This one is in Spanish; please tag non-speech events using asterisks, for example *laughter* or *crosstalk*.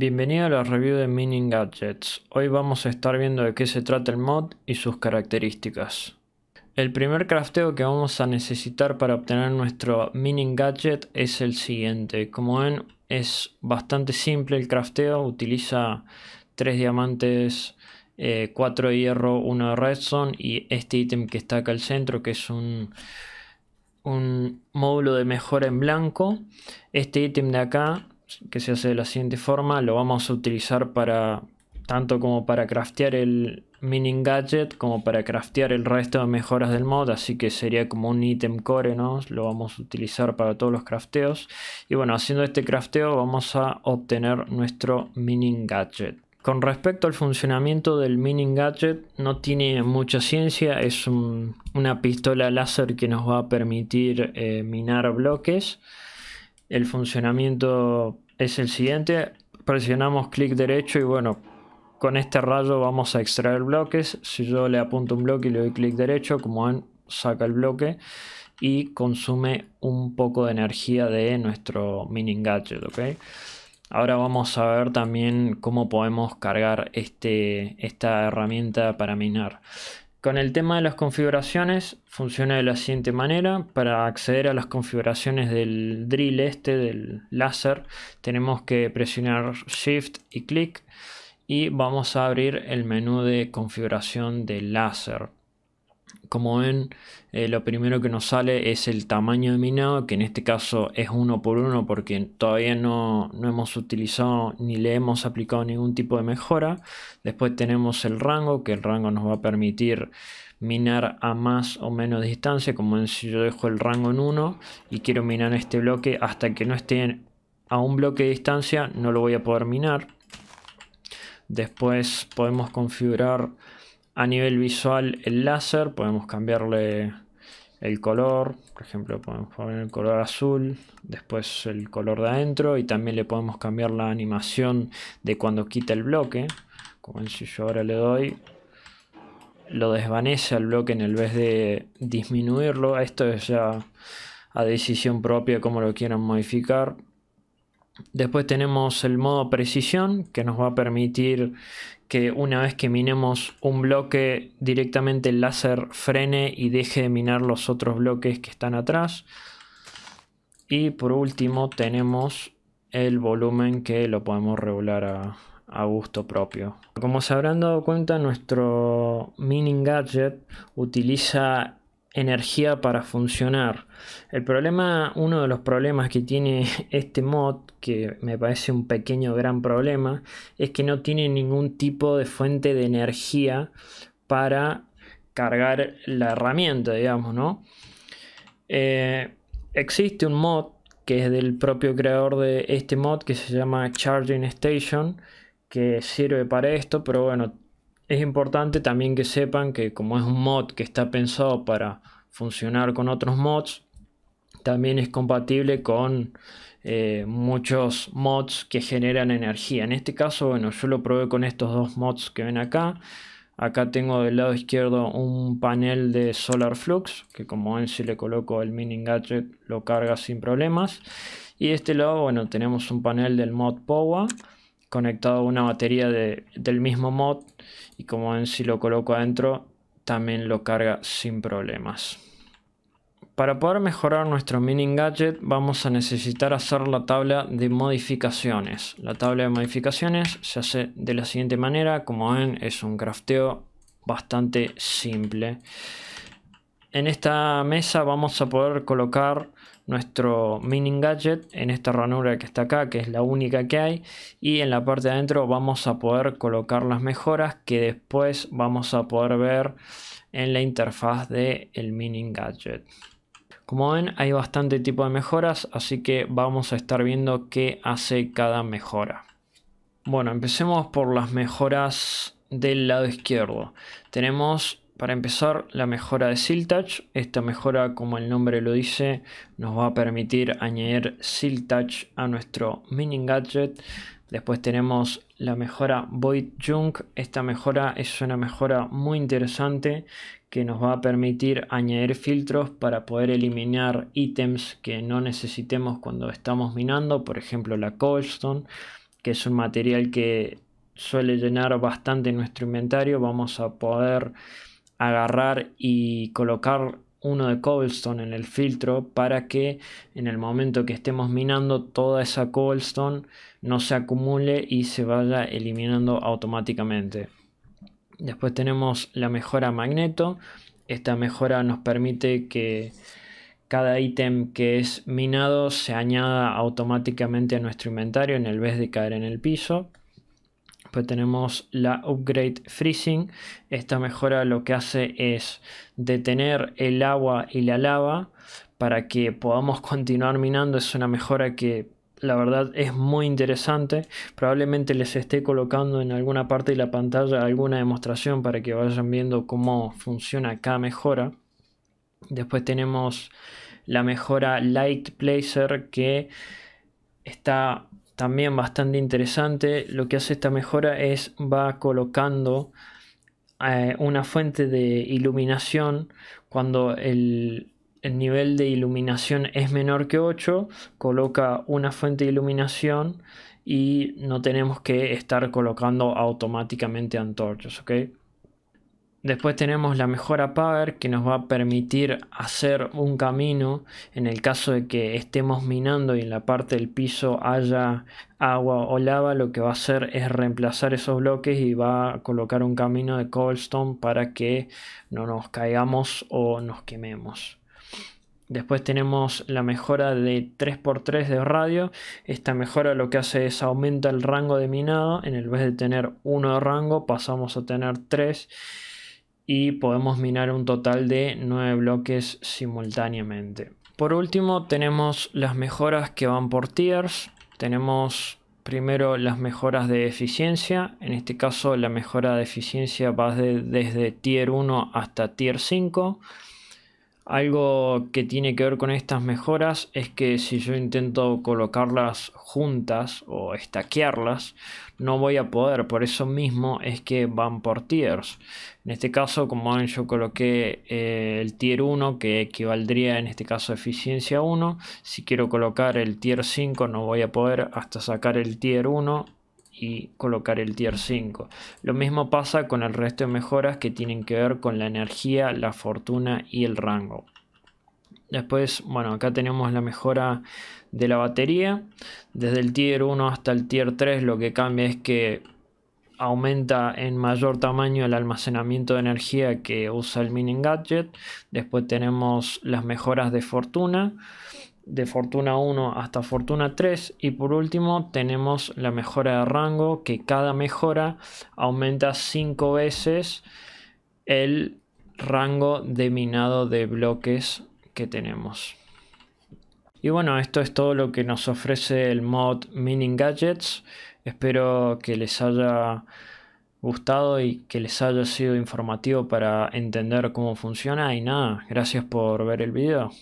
Bienvenido a la review de Mining Gadgets. Hoy vamos a estar viendo de qué se trata el mod y sus características. El primer crafteo que vamos a necesitar para obtener nuestro Mining Gadget es el siguiente. Como ven es bastante simple el crafteo, utiliza 3 diamantes, 4 eh, hierro, 1 de redstone y este ítem que está acá al centro que es un un módulo de mejora en blanco. Este ítem de acá que se hace de la siguiente forma. Lo vamos a utilizar para tanto como para craftear el mining gadget como para craftear el resto de mejoras del mod así que sería como un ítem core no lo vamos a utilizar para todos los crafteos y bueno haciendo este crafteo vamos a obtener nuestro mining gadget con respecto al funcionamiento del mining gadget no tiene mucha ciencia es una pistola láser que nos va a permitir eh, minar bloques el funcionamiento es el siguiente. Presionamos clic derecho y bueno, con este rayo vamos a extraer bloques. Si yo le apunto un bloque y le doy clic derecho, como ven, saca el bloque y consume un poco de energía de nuestro Mining gadget, ¿ok? Ahora vamos a ver también cómo podemos cargar este, esta herramienta para minar. Con el tema de las configuraciones funciona de la siguiente manera. Para acceder a las configuraciones del drill este, del láser, tenemos que presionar Shift y clic y vamos a abrir el menú de configuración del láser. Como ven, eh, lo primero que nos sale es el tamaño de minado, que en este caso es uno por uno porque todavía no, no, hemos utilizado ni le hemos aplicado ningún tipo de mejora. Después tenemos el rango, que el rango nos va a permitir minar a más o menos distancia, como ven si yo dejo el rango en 1 y quiero minar este bloque hasta que no esté a un bloque de distancia, no lo voy a poder minar. Después podemos configurar a nivel visual, el láser, podemos cambiarle el color, por ejemplo, podemos poner el color azul, después el color de adentro y también le podemos cambiar la animación de cuando quita el bloque, como si yo ahora le doy, lo desvanece al bloque en el vez de disminuirlo, esto es ya a decisión propia cómo lo quieran modificar, Después tenemos el modo precisión que nos va a permitir que una vez que minemos un bloque directamente el láser frene y deje de minar los otros bloques que están atrás. Y por último tenemos el volumen que lo podemos regular a, gusto propio. Como se habrán dado cuenta nuestro mining gadget utiliza energía para funcionar. El problema, uno de los problemas que tiene *laughs* este mod, que me parece un pequeño gran problema, es que no tiene ningún tipo de fuente de energía para cargar la herramienta, digamos, ¿no? Eh, existe un mod que es del propio creador de este mod que se llama Charging Station que sirve para esto, pero bueno, es importante también que sepan que como es un mod que está pensado para funcionar con otros mods, también es compatible con eh, muchos mods que generan energía. En este caso, bueno, yo lo probé con estos dos mods que ven acá. Acá tengo del lado izquierdo un panel de Solar Flux, que como ven si le coloco el Mining Gadget lo carga sin problemas. Y de este lado, bueno, tenemos un panel del mod Power conectado a una batería del mismo mod y como ven si lo coloco adentro también lo carga sin problemas. Para poder mejorar nuestro mining gadget vamos a necesitar hacer la tabla de modificaciones. La tabla de modificaciones se hace de la siguiente manera, como ven es un crafteo bastante simple. En esta mesa vamos a poder colocar nuestro mining gadget en esta ranura que está acá, que es la única que hay. Y en la parte de adentro vamos a poder colocar las mejoras que después vamos a poder ver en la interfaz del el mining gadget. Como ven hay bastante tipo de mejoras, así que vamos a estar viendo qué hace cada mejora. Bueno, empecemos por las mejoras del lado izquierdo. Tenemos para empezar, la mejora de Seal Touch. Esta mejora, como el nombre lo dice, nos va a permitir añadir Seal Touch a nuestro Mining Gadget. Después tenemos la mejora Void Junk. Esta mejora es una mejora muy interesante que nos va a permitir añadir filtros para poder eliminar ítems que no necesitemos cuando estamos minando. Por ejemplo, la coalstone, que es un material que suele llenar bastante nuestro inventario. Vamos a poder agarrar y colocar uno de cobblestone en el filtro para que en el momento que estemos minando toda esa cobblestone no se acumule y se vaya eliminando automáticamente. Después tenemos la mejora magneto. Esta mejora nos permite que cada ítem que es minado se añada automáticamente a nuestro inventario en el vez de caer en el piso. Después pues tenemos la upgrade freezing. Esta mejora lo que hace es detener el agua y la lava para que podamos continuar minando. Es una mejora que la verdad es muy interesante. Probablemente les esté colocando en alguna parte de la pantalla alguna demostración para que vayan viendo cómo funciona cada mejora. Después tenemos la mejora Light Placer que está también bastante interesante. Lo que hace esta mejora es va colocando eh, una fuente de iluminación cuando el, el, nivel de iluminación es menor que 8, coloca una fuente de iluminación y no tenemos que estar colocando automáticamente antorchas, ¿ok? Después tenemos la mejora Power que nos va a permitir hacer un camino en el caso de que estemos minando y en la parte del piso haya agua o lava, lo que va a hacer es reemplazar esos bloques y va a colocar un camino de cobblestone para que no nos caigamos o nos quememos. Después tenemos la mejora de 3x3 de radio. Esta mejora lo que hace es aumenta el rango de minado. En el vez de tener uno de rango pasamos a tener 3 y podemos minar un total de 9 bloques simultáneamente. Por último tenemos las mejoras que van por tiers. Tenemos primero las mejoras de eficiencia. En este caso la mejora de eficiencia va desde tier 1 hasta tier 5. Algo que tiene que ver con estas mejoras es que si yo intento colocarlas juntas o estaquearlas, no voy a poder. Por eso mismo es que van por tiers. En este caso, como ven, yo coloqué eh, el tier 1 que equivaldría en este caso a eficiencia 1. Si quiero colocar el tier 5 no voy a poder hasta sacar el tier 1 y colocar el tier 5. Lo mismo pasa con el resto de mejoras que tienen que ver con la energía, la fortuna y el rango. Después, bueno, acá tenemos la mejora de la batería. Desde el tier 1 hasta el tier 3 lo que cambia es que aumenta en mayor tamaño el almacenamiento de energía que usa el mini gadget. Después tenemos las mejoras de fortuna de Fortuna 1 hasta Fortuna 3 y por último tenemos la mejora de rango que cada mejora aumenta 5 veces el rango de minado de bloques que tenemos. Y bueno, esto es todo lo que nos ofrece el mod Mining Gadgets. Espero que les haya gustado y que les haya sido informativo para entender cómo funciona. Y nada, gracias por ver el video.